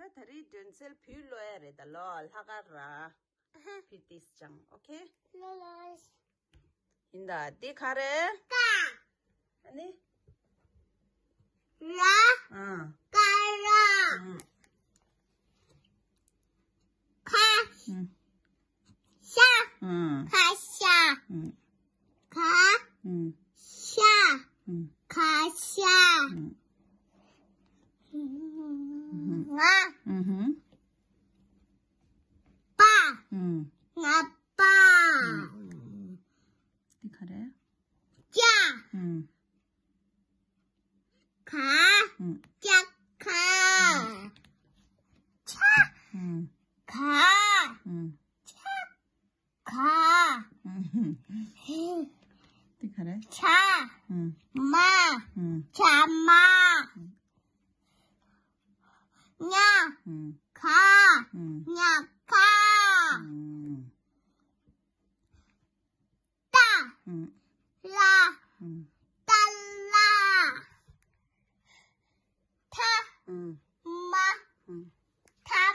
الغربة تريد تنزل في لويرد لول هغرة في تيسجن اوكي لولاش هندا دي خارة كا اني لا اه كارا كا شا كاشا كا شا كاشا 嗯哼，爸，嗯，爸爸，你卡嘞？家。嗯，卡，家卡，叉，嗯，卡，嗯，叉卡，嗯哼，你看这。叉，嗯，妈，嗯，叉妈，嗯，娘。卡鸟卡大啦大啦他妈嗯，他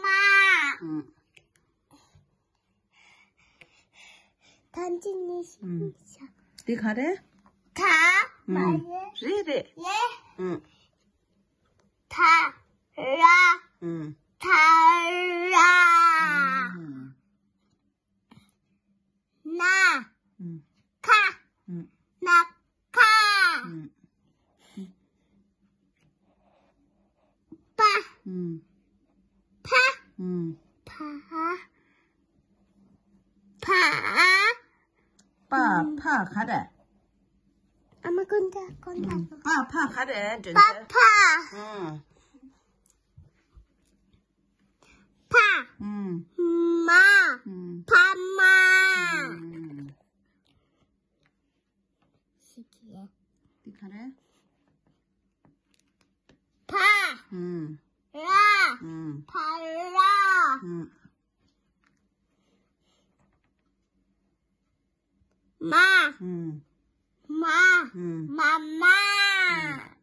妈嗯，他今天不想，你卡的？卡吗？谁的？耶？嗯，他。啦，嗯，他啦，那，嗯，看，嗯，那看，嗯，爸，嗯，爬，嗯，爬，爬，爬，爬爬还得，妈公的公的，爸爸，还得，真爸，嗯。嗯，妈，嗯，妈妈，嗯，皮卡雷，帕，嗯，拉，嗯，卡拉，嗯，妈，嗯，妈，嗯，妈妈。